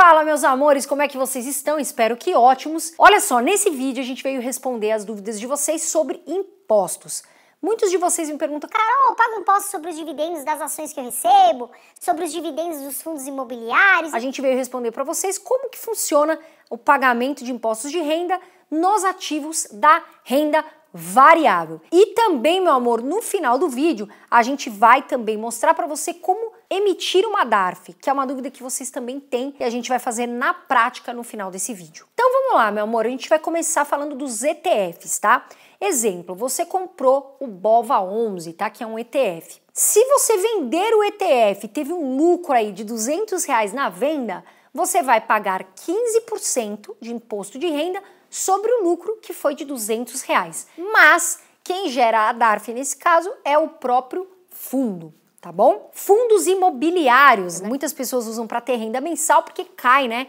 Fala meus amores, como é que vocês estão? Espero que ótimos. Olha só, nesse vídeo a gente veio responder as dúvidas de vocês sobre impostos. Muitos de vocês me perguntam: Carol, eu pago imposto sobre os dividendos das ações que eu recebo, sobre os dividendos dos fundos imobiliários? A gente veio responder para vocês como que funciona o pagamento de impostos de renda nos ativos da renda variável. E também, meu amor, no final do vídeo, a gente vai também mostrar para você como emitir uma DARF, que é uma dúvida que vocês também têm e a gente vai fazer na prática no final desse vídeo. Então vamos lá, meu amor, a gente vai começar falando dos ETFs, tá? Exemplo, você comprou o BOVA11, tá? Que é um ETF. Se você vender o ETF, teve um lucro aí de 200 reais na venda, você vai pagar 15% de imposto de renda sobre o lucro que foi de 200 reais. Mas quem gera a DARF nesse caso é o próprio fundo tá bom? Fundos imobiliários, né? muitas pessoas usam para ter renda mensal porque cai, né?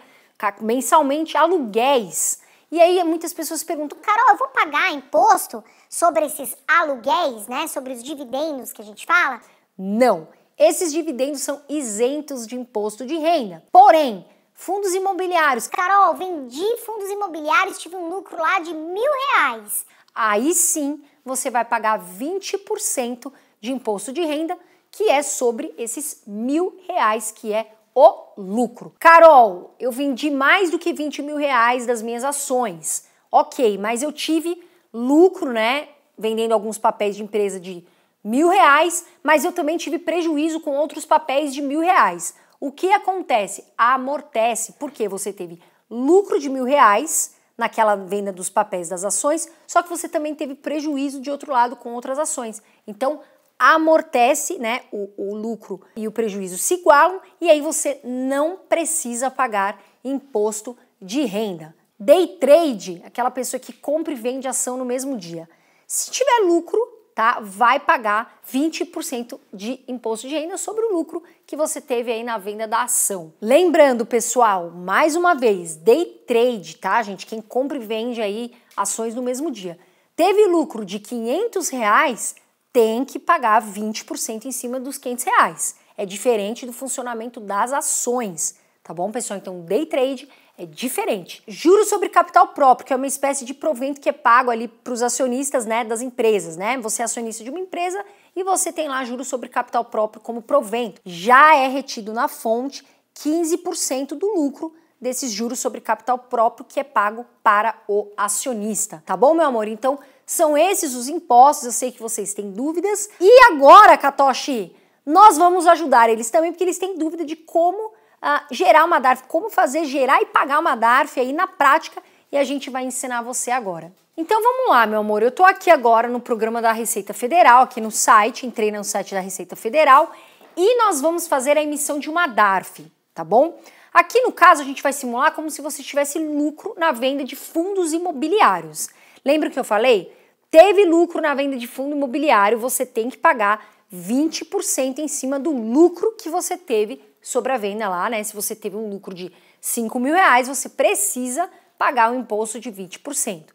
Mensalmente aluguéis. E aí muitas pessoas perguntam: Carol, eu vou pagar imposto sobre esses aluguéis, né? Sobre os dividendos que a gente fala? Não. Esses dividendos são isentos de imposto de renda. Porém, fundos imobiliários. Carol, vendi fundos imobiliários, tive um lucro lá de mil reais. Aí sim você vai pagar 20% de imposto de renda que é sobre esses mil reais, que é o lucro. Carol, eu vendi mais do que 20 mil reais das minhas ações. Ok, mas eu tive lucro, né? Vendendo alguns papéis de empresa de mil reais, mas eu também tive prejuízo com outros papéis de mil reais. O que acontece? Amortece, porque você teve lucro de mil reais naquela venda dos papéis das ações, só que você também teve prejuízo de outro lado com outras ações. Então, amortece, né? O, o lucro e o prejuízo se igualam e aí você não precisa pagar imposto de renda. Day trade, aquela pessoa que compra e vende ação no mesmo dia. Se tiver lucro, tá? Vai pagar 20% de imposto de renda sobre o lucro que você teve aí na venda da ação. Lembrando, pessoal, mais uma vez, day trade, tá, gente? Quem compra e vende aí ações no mesmo dia. Teve lucro de 500 reais, tem que pagar 20% em cima dos 500 reais. É diferente do funcionamento das ações, tá bom, pessoal? Então, day trade é diferente. Juro sobre capital próprio, que é uma espécie de provento que é pago ali para os acionistas né, das empresas, né? Você é acionista de uma empresa e você tem lá juros sobre capital próprio como provento. Já é retido na fonte 15% do lucro desses juros sobre capital próprio que é pago para o acionista, tá bom, meu amor? Então, são esses os impostos, eu sei que vocês têm dúvidas. E agora, Katoshi, nós vamos ajudar eles também, porque eles têm dúvida de como ah, gerar uma DARF, como fazer gerar e pagar uma DARF aí na prática, e a gente vai ensinar você agora. Então vamos lá, meu amor. Eu tô aqui agora no programa da Receita Federal, aqui no site, entrei no site da Receita Federal, e nós vamos fazer a emissão de uma DARF, tá bom? Aqui no caso a gente vai simular como se você tivesse lucro na venda de fundos imobiliários. Lembra que eu falei? teve lucro na venda de fundo imobiliário, você tem que pagar 20% em cima do lucro que você teve sobre a venda lá, né? Se você teve um lucro de 5 mil reais, você precisa pagar o um imposto de 20%.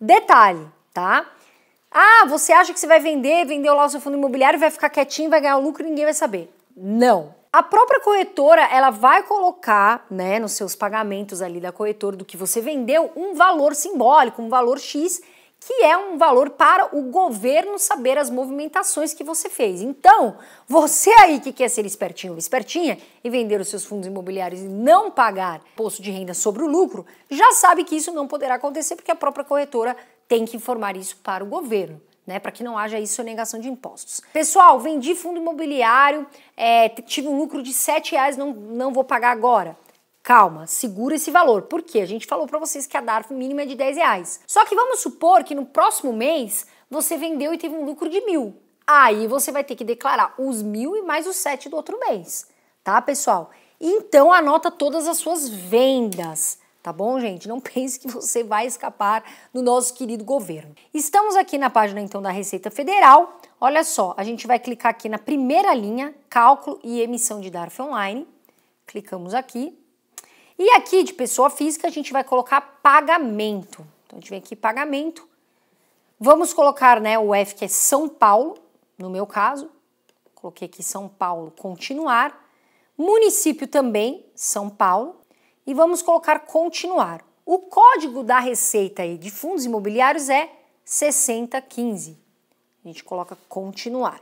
Detalhe, tá? Ah, você acha que você vai vender, vendeu lá o seu fundo imobiliário, vai ficar quietinho, vai ganhar o lucro e ninguém vai saber. Não. A própria corretora, ela vai colocar, né, nos seus pagamentos ali da corretora do que você vendeu, um valor simbólico, um valor X que é um valor para o governo saber as movimentações que você fez. Então, você aí que quer ser espertinho ou espertinha e vender os seus fundos imobiliários e não pagar imposto de renda sobre o lucro, já sabe que isso não poderá acontecer porque a própria corretora tem que informar isso para o governo. Né, para que não haja isso sonegação de impostos. Pessoal, vendi fundo imobiliário, é, tive um lucro de R$ 7,00, não, não vou pagar agora. Calma, segura esse valor, porque a gente falou para vocês que a DARF mínima é de 10 reais. Só que vamos supor que no próximo mês você vendeu e teve um lucro de mil. Aí você vai ter que declarar os mil e mais os sete do outro mês, tá, pessoal? Então anota todas as suas vendas. Tá bom, gente? Não pense que você vai escapar do nosso querido governo. Estamos aqui na página então da Receita Federal. Olha só, a gente vai clicar aqui na primeira linha, cálculo e emissão de DARF online. Clicamos aqui. E aqui de pessoa física a gente vai colocar pagamento. Então a gente vem aqui pagamento. Vamos colocar, né, o F que é São Paulo, no meu caso. Coloquei aqui São Paulo, continuar. Município também, São Paulo. E vamos colocar continuar. O código da receita aí de fundos imobiliários é 6015. A gente coloca continuar.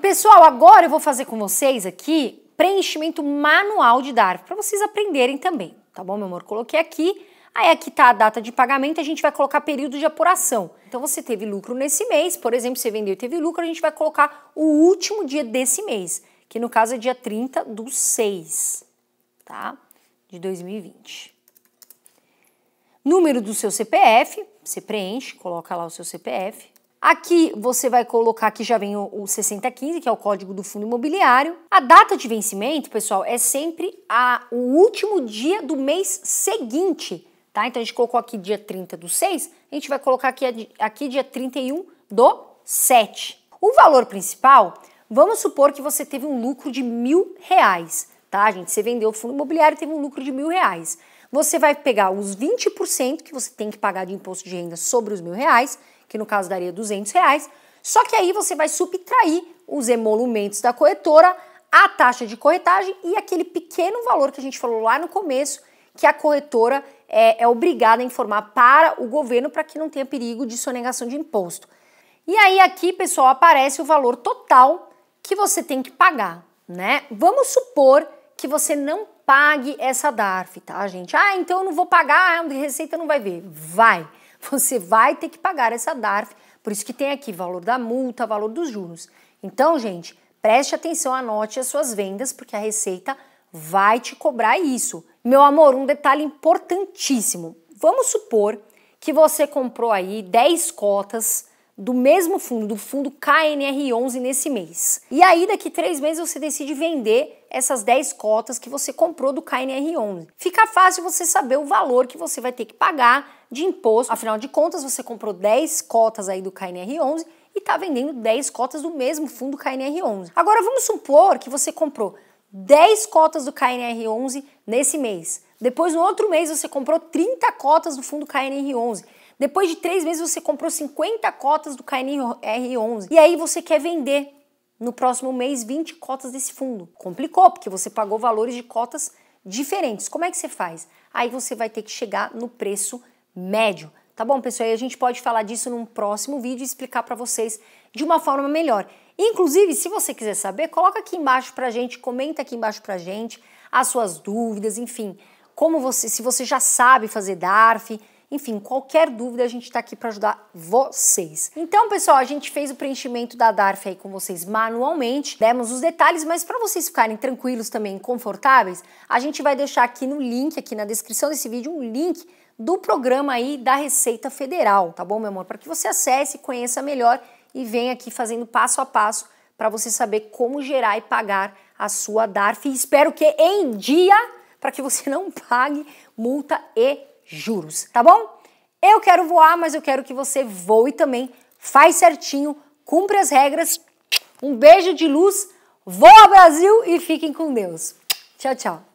Pessoal, agora eu vou fazer com vocês aqui preenchimento manual de DARF, para vocês aprenderem também, tá bom, meu amor? Coloquei aqui, aí aqui tá a data de pagamento, a gente vai colocar período de apuração. Então você teve lucro nesse mês, por exemplo, você vendeu e teve lucro, a gente vai colocar o último dia desse mês, que no caso é dia 30 do 6, tá? De 2020. Número do seu CPF, você preenche, coloca lá o seu CPF. Aqui você vai colocar que já vem o, o 6015, que é o código do fundo imobiliário. A data de vencimento, pessoal, é sempre a, o último dia do mês seguinte, tá? Então a gente colocou aqui dia 30 do 6, a gente vai colocar aqui, aqui dia 31 do 7. O valor principal, vamos supor que você teve um lucro de mil reais, tá, gente? Você vendeu o fundo imobiliário e teve um lucro de mil reais. Você vai pegar os 20% que você tem que pagar de imposto de renda sobre os mil reais que no caso daria 200 reais. Só que aí você vai subtrair os emolumentos da corretora, a taxa de corretagem e aquele pequeno valor que a gente falou lá no começo, que a corretora é, é obrigada a informar para o governo para que não tenha perigo de sonegação de imposto. E aí aqui, pessoal, aparece o valor total que você tem que pagar, né? Vamos supor que você não pague essa DARF, tá, gente? Ah, então eu não vou pagar, ah, a receita não vai ver. Vai. você vai ter que pagar essa DARF. Por isso que tem aqui valor da multa, valor dos juros. Então, gente, preste atenção, anote as suas vendas, porque a Receita vai te cobrar isso. Meu amor, um detalhe importantíssimo. Vamos supor que você comprou aí 10 cotas do mesmo fundo, do fundo KNR11 nesse mês. E aí, daqui três meses, você decide vender essas 10 cotas que você comprou do KNR11. Fica fácil você saber o valor que você vai ter que pagar de imposto. Afinal de contas, você comprou 10 cotas aí do KNR11 e está vendendo 10 cotas do mesmo fundo KNR11. Agora vamos supor que você comprou 10 cotas do KNR11 nesse mês. Depois, no outro mês, você comprou 30 cotas do fundo KNR11. Depois de três meses, você comprou 50 cotas do KNR11. E aí você quer vender no próximo mês 20 cotas desse fundo. Complicou, porque você pagou valores de cotas diferentes. Como é que você faz? Aí você vai ter que chegar no preço médio. Tá bom, pessoal? E a gente pode falar disso num próximo vídeo e explicar para vocês de uma forma melhor. Inclusive, se você quiser saber, coloca aqui embaixo pra gente, comenta aqui embaixo pra gente as suas dúvidas, enfim, como você, se você já sabe fazer DARF, enfim, qualquer dúvida a gente está aqui para ajudar vocês. Então, pessoal, a gente fez o preenchimento da DARF aí com vocês manualmente, demos os detalhes, mas para vocês ficarem tranquilos também, confortáveis, a gente vai deixar aqui no link, aqui na descrição desse vídeo, um link do programa aí da Receita Federal, tá bom, meu amor? Para que você acesse, conheça melhor e venha aqui fazendo passo a passo para você saber como gerar e pagar a sua DARF. E espero que em dia, para que você não pague multa e juros, tá bom? Eu quero voar, mas eu quero que você voe também. Faz certinho, cumpre as regras. Um beijo de luz, voa Brasil e fiquem com Deus. Tchau, tchau.